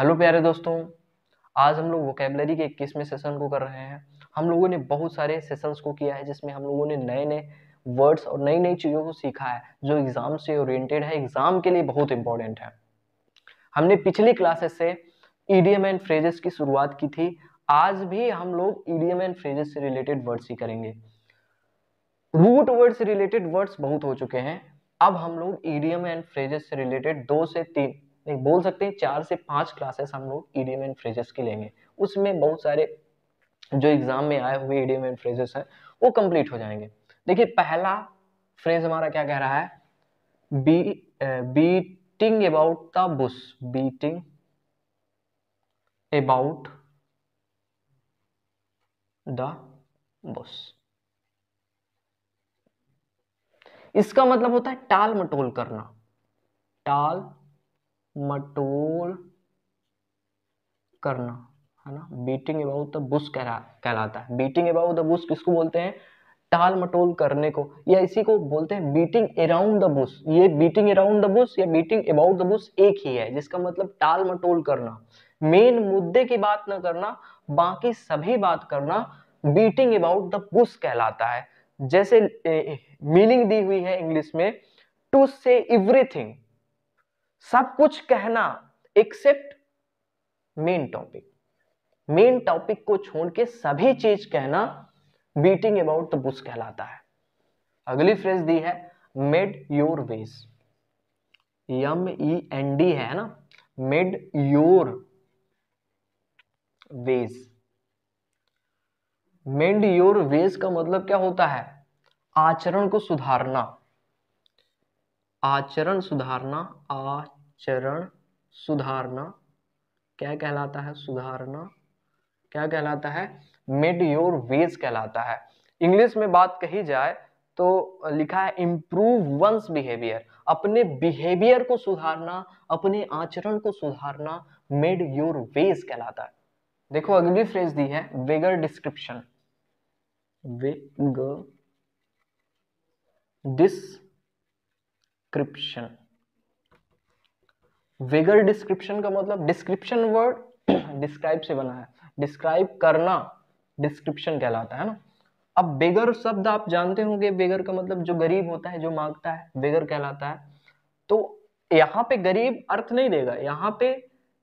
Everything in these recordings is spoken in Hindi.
हेलो प्यारे दोस्तों आज हम लोग वोकेबलरी के इक्कीसवें सेशन को कर रहे हैं हम लोगों ने बहुत सारे सेशंस को किया है जिसमें हम लोगों ने नए नए वर्ड्स और नई नई चीज़ों को सीखा है जो एग्ज़ाम से ओरिएंटेड है एग्ज़ाम के लिए बहुत इंपॉर्टेंट है हमने पिछली क्लासेस से ईडीएम एंड फ्रेजेस की शुरुआत की थी आज भी हम लोग ईडीएम एंड फ्रेजेस से रिलेटेड वर्ड्स ही करेंगे रूट वर्ड से रिलेटेड वर्ड्स बहुत हो चुके हैं अब हम लोग ईडीएम एंड फ्रेजेस से रिलेटेड दो से तीन एक बोल सकते हैं चार से पांच क्लासेस हम लोग ईडीएम एंड फ्रेजेस की लेंगे उसमें बहुत सारे जो एग्जाम में आए हुए ईडीएम एंड फ्रेजेस हैं वो कंप्लीट हो जाएंगे देखिए पहला फ्रेज हमारा क्या कह रहा है बी beating about the bush beating about the bush इसका मतलब होता है टाल मटोल करना टाल मटोर करना है ना बीटिंग अबाउट द बुश कहलाता है बीटिंग अबाउट द बुश किसको बोलते हैं टाल मटोल करने को या इसी को बोलते हैं बीटिंग अराउंड द बुश ये बीटिंग अराउंड द बुश या बीटिंग अबाउट द बुश एक ही है जिसका मतलब टाल मटोल करना मेन मुद्दे की बात ना करना बाकी सभी बात करना बीटिंग अबाउट द बुश कहलाता है जैसे मीनिंग दी हुई है इंग्लिश में टू से एवरीथिंग सब कुछ कहना except main topic main topic को छोड़ के सभी चीज कहना बीटिंग अबाउट द बुश कहलाता है अगली फ्रेज दी है mend your ways M E N D है ना mend your ways mend your ways का मतलब क्या होता है आचरण को सुधारना आचरण सुधारना आचरण सुधारना क्या कहलाता है सुधारना क्या कहलाता है मिड योर वेज कहलाता है इंग्लिश में बात कही जाए तो लिखा है इम्प्रूव वंस बिहेवियर अपने बिहेवियर को सुधारना अपने आचरण को सुधारना मेड योर वेज कहलाता है देखो अगली फ्रेज दी है vague description vague description description vague description का मतलब डिस्क्रिप्शन वर्ड डिस्क्राइब से बना है डिस्क्राइब करना डिस्क्रिप्शन कहलाता है ना अब बेगर शब्द आप जानते होंगे बेगर का मतलब जो गरीब होता है जो मांगता है बेगर कहलाता है तो यहाँ पे गरीब अर्थ नहीं देगा यहाँ पे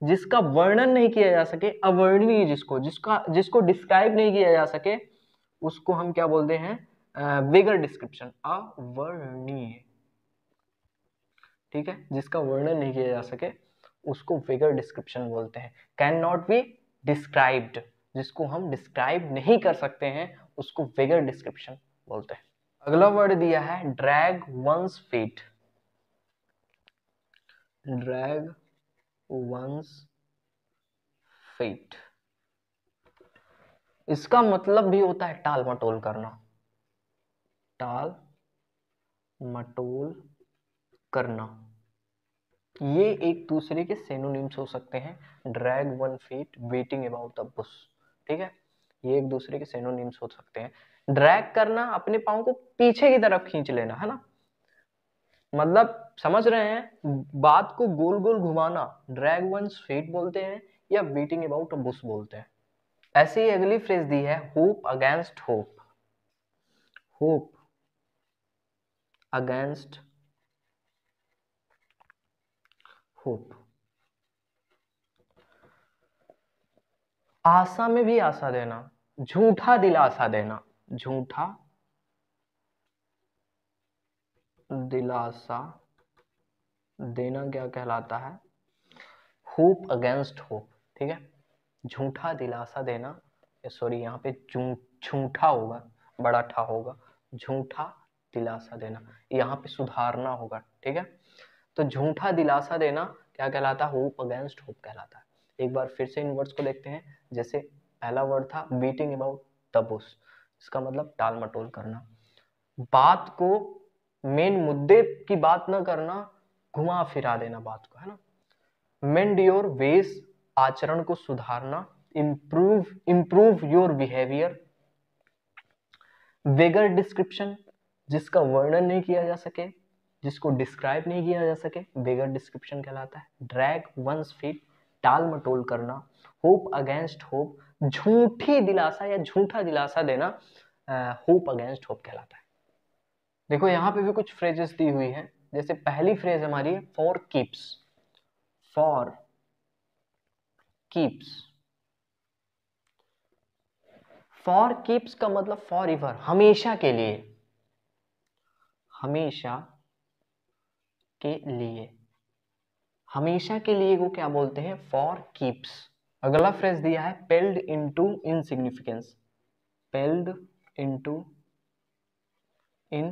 जिसका वर्णन नहीं किया जा सके अवर्णनीय जिसको जिसका जिसको डिस्क्राइब नहीं किया जा सके उसको हम क्या बोलते हैं बेगर डिस्क्रिप्शन अवर्णीय ठीक है जिसका वर्णन नहीं किया जा सके उसको फिगर डिस्क्रिप्शन बोलते हैं कैन नॉट बी डिस्क्राइब्ड जिसको हम डिस्क्राइब नहीं कर सकते हैं उसको फिगर डिस्क्रिप्शन बोलते हैं अगला वर्ड दिया है drag one's feet drag one's feet इसका मतलब भी होता है टाल मटोल करना टाल मटोल करना ये एक दूसरे के सेनोनिम्स हो सकते हैं drag one feet beating about the bush ठीक है ये एक दूसरे के सेनोनिम्स हो सकते हैं ड्रैग करना अपने पाओ को पीछे की तरफ खींच लेना है ना मतलब समझ रहे हैं बात को गोल गोल घुमाना ड्रैग वन फीट बोलते हैं या वेटिंग अबाउट अ बुश बोलते हैं ऐसे ही अगली फ्रेज दी है hope against hope hope against hope आशा में भी आशा देना झूठा दिलासा देना झूठा दिलासा देना क्या कहलाता है होप अगेंस्ट होप ठीक है झूठा दिलासा देना सॉरी यहाँ पे झूठा होगा बड़ा ठा होगा झूठा दिलासा देना यहाँ पे सुधारना होगा ठीक है तो झूठा दिलासा देना क्या कहलाता है होप अगेंस्ट होप कहलाता है एक बार फिर से इन वर्ड्स को देखते हैं जैसे पहला वर्ड था बीटिंग अबाउट द इसका मतलब टाल मटोल करना बात को मेन मुद्दे की बात ना करना घुमा फिरा देना बात को है ना मेंड योर वेस आचरण को सुधारना improve improve your behaviour vague description जिसका वर्णन नहीं किया जा सके जिसको डिस्क्राइब नहीं किया जा सके बेगर डिस्क्रिप्शन कहलाता है ड्रैग वंस फीट टाल मटोल करना होप अगेंस्ट होप झूठी दिलासा या झूठा दिलासा देना होप अगेंस्ट होप कहलाता है देखो यहाँ पे भी कुछ फ्रेजेस दी हुई है जैसे पहली फ्रेज हमारी है for keeps for keeps for keeps का मतलब फॉर इवर हमेशा के लिए हमेशा के लिए हमेशा के लिए को क्या बोलते हैं फॉर कीप्स अगला फ्रेज दिया है paled into insignificance paled into 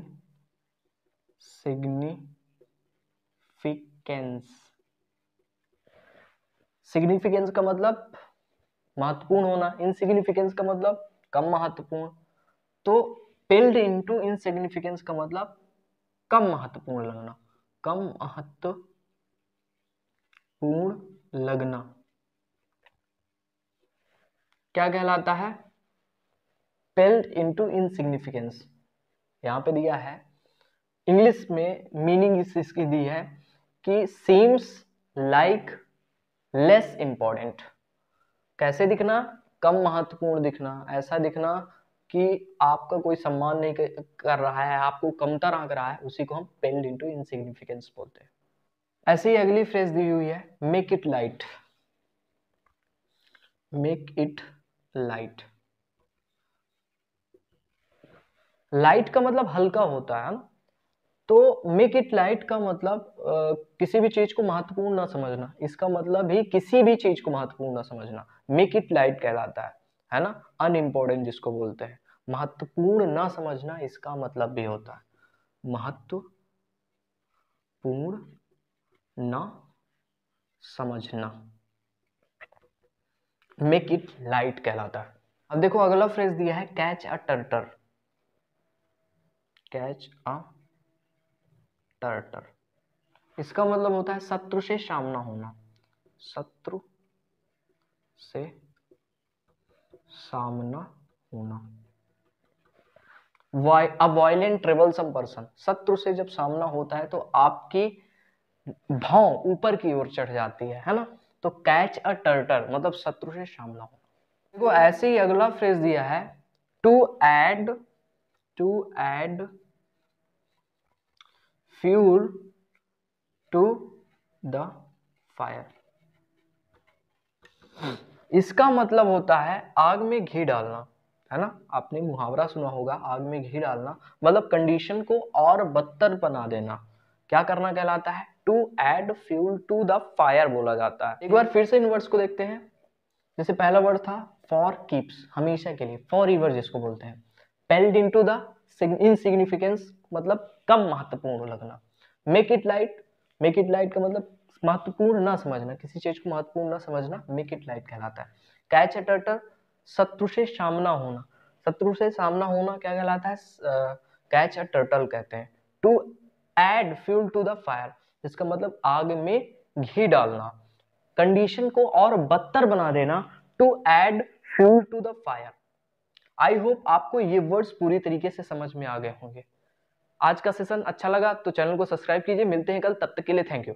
insignificance significance का मतलब महत्वपूर्ण होना इनसिग्निफिकेंस का मतलब कम महत्वपूर्ण तो पेल्ड इनटू इनसिग्निफिकेंस का मतलब कम महत्वपूर्ण लगना कम महत्व पूर्ण लगना क्या कहलाता है पेल्ड इनटू इनसिग्निफिकेंस यहां पे दिया है इंग्लिश में मीनिंग इस इसकी दी है कि सीम्स लाइक लेस इंपॉर्टेंट कैसे दिखना कम महत्वपूर्ण दिखना ऐसा दिखना कि आपका कोई सम्मान नहीं कर रहा है आपको कमतर आंक रहा है उसी को हम पेल्ड इनटू इनसिग्निफिकेंस बोलते हैं ऐसे ही अगली फ्रेज दी हुई है make it light make it light light का मतलब हल्का होता है तो मेक इट लाइट का मतलब आ, किसी भी चीज को महत्वपूर्ण ना समझना इसका मतलब ही किसी भी चीज को महत्वपूर्ण ना समझना मेक इट लाइट कहलाता है है ना अनइम्पोर्टेंट जिसको बोलते हैं महत्वपूर्ण ना समझना इसका मतलब भी होता है महत्वपूर्ण ना समझना मेक इट लाइट कहलाता है अब देखो अगला फ्रेज दिया है कैच अ टर्टर कैच अ टर्टर इसका मतलब होता है शत्रु से सामना होना शत्रु से सामना होना अवॉयलेंट ट्रेवल सम पर्सन शत्रु से जब सामना होता है तो आपकी भाव ऊपर की ओर चढ़ जाती है है ना तो कैच अ टर्टर मतलब शत्रु से सामना होना देखो ऐसे ही अगला फ्रेज दिया है to add to add fuel to the fire इसका मतलब होता है आग में घी डालना है ना आपने मुहावरा सुना होगा आग में घी डालना मतलब कंडीशन को और बदतर बना देना क्या करना कहलाता है to add fuel to the fire बोला जाता है एक बार फिर से इन वर्ड्स को देखते हैं जैसे पहला वर्ड था फॉर कीप्स हमेशा के लिए फॉर ईवर जिसको बोलते हैं paled into the insignificance मतलब कम महत्वपूर्ण लगना make it light make it light का मतलब महत्वपूर्ण ना समझना किसी चीज को महत्वपूर्ण ना समझना मेक इट लाइट कहलाता है कैच ए टर्टर शत्रु से सामना होना शत्रु से सामना होना क्या कहलाता है कैच अ टर्टल कहते हैं to add fuel to the fire इसका मतलब आग में घी डालना कंडीशन को और बदतर बना देना to add fuel to the fire I hope आपको ये वर्ड्स पूरी तरीके से समझ में आ गए होंगे आज का सेशन अच्छा लगा तो चैनल को सब्सक्राइब कीजिए मिलते हैं कल तब तक के लिए थैंक यू